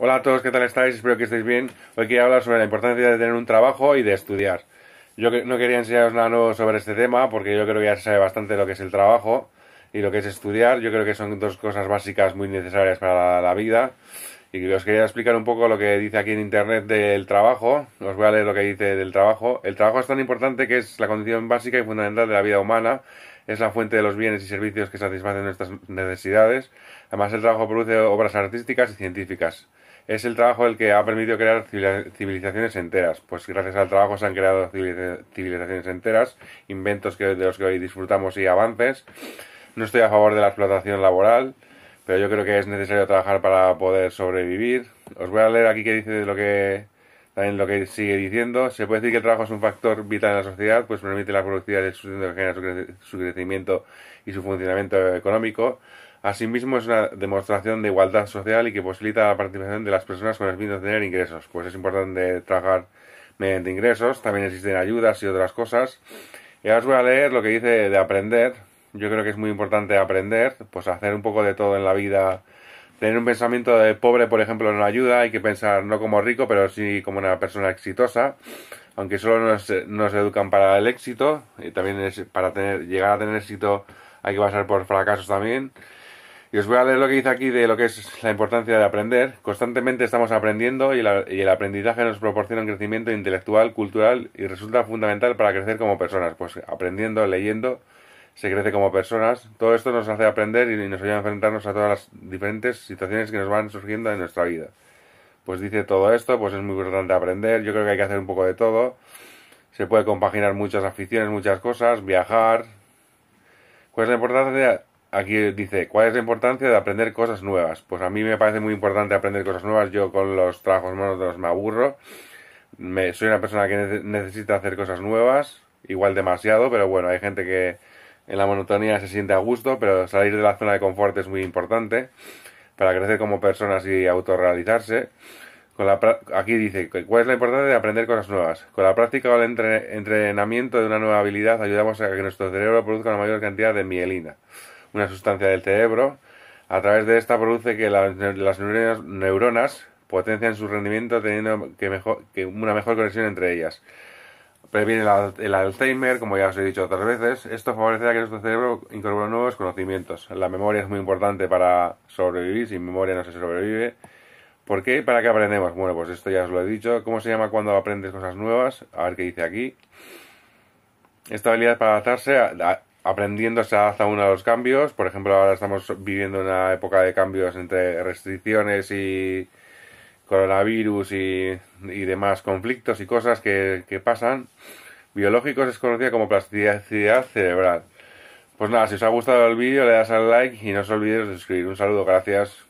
Hola a todos, ¿qué tal estáis? Espero que estéis bien. Hoy quería hablar sobre la importancia de tener un trabajo y de estudiar. Yo no quería enseñaros nada nuevo sobre este tema porque yo creo que ya se sabe bastante lo que es el trabajo y lo que es estudiar. Yo creo que son dos cosas básicas muy necesarias para la, vida. Y os quería explicar un poco lo que dice aquí en internet del trabajo. Os voy a leer lo que dice del trabajo. El trabajo es tan importante que es la condición básica y fundamental de la vida humana es la fuente de los bienes y servicios que satisfacen nuestras necesidades. Además, el trabajo produce obras artísticas y científicas. Es el trabajo el que ha permitido crear civilizaciones enteras, pues gracias al trabajo se han creado civilizaciones enteras, inventos de los que hoy disfrutamos y avances. No estoy a favor de la explotación laboral, pero yo creo que es necesario trabajar para poder sobrevivir. Os voy a leer aquí qué dice de lo que también lo que sigue diciendo, se puede decir que el trabajo es un factor vital en la sociedad, pues permite la productividad de sustento que genera su, crecimiento y su funcionamiento económico. Asimismo, es una demostración de igualdad social y que posibilita la participación de las personas con el fin de tener ingresos. Pues es importante trabajar mediante ingresos. También existen ayudas y otras cosas. Y ahora os voy a leer lo que dice de aprender. Yo creo que es muy importante aprender, pues hacer un poco de todo en la vida Tener un pensamiento de pobre, por ejemplo, no ayuda, hay que pensar no como rico, pero sí como una persona exitosa, aunque solo nos, nos educan para el éxito, y también es para tener, llegar a tener éxito hay que pasar por fracasos también. Y os voy a leer lo que dice aquí de lo que es la importancia de aprender. Constantemente estamos aprendiendo y, y, el aprendizaje nos proporciona un crecimiento intelectual, cultural y resulta fundamental para crecer como personas. Pues aprendiendo, leyendo se crece como personas. Todo esto nos hace aprender y nos ayuda a enfrentarnos a todas las diferentes situaciones que nos van surgiendo en nuestra vida. Pues dice todo esto, pues es muy importante aprender. Yo creo que hay que hacer un poco de todo. Se puede compaginar muchas aficiones, muchas cosas, viajar. ¿Cuál es la importancia? Aquí dice, ¿cuál es la importancia de aprender cosas nuevas? Pues a mí me parece muy importante aprender cosas nuevas. Yo con los trabajos los me aburro. Me, soy una persona que necesita hacer cosas nuevas, igual demasiado, pero bueno, hay gente que, en la monotonía se siente a gusto, pero salir de la zona de confort es muy importante para crecer como personas y autorrealizarse. aquí dice, ¿cuál es la importancia de aprender cosas nuevas? Con la práctica o el entrenamiento de una nueva habilidad ayudamos a que nuestro cerebro produzca una mayor cantidad de mielina, una sustancia del cerebro. A través de esta produce que las neuronas, neuronas, potencian su rendimiento teniendo que, una mejor conexión entre ellas. Previene pues el, el Alzheimer, como ya os he dicho otras veces. Esto favorecerá que nuestro cerebro incorpore nuevos conocimientos. La memoria es muy importante para sobrevivir. Sin memoria no se sobrevive. ¿Por qué? ¿Para qué aprendemos? Bueno, pues esto ya os lo he dicho. ¿Cómo se llama cuando aprendes cosas nuevas? A ver qué dice aquí. Esta habilidad para adaptarse, a, a, aprendiendo se adapta uno de los cambios. Por ejemplo, ahora estamos viviendo una época de cambios entre restricciones y, coronavirus y, y demás conflictos y cosas que, que pasan biológicos es conocida como plasticidad cerebral. Pues nada, si os ha gustado el vídeo le das al like y no os olvidéis de suscribir. Un saludo, gracias.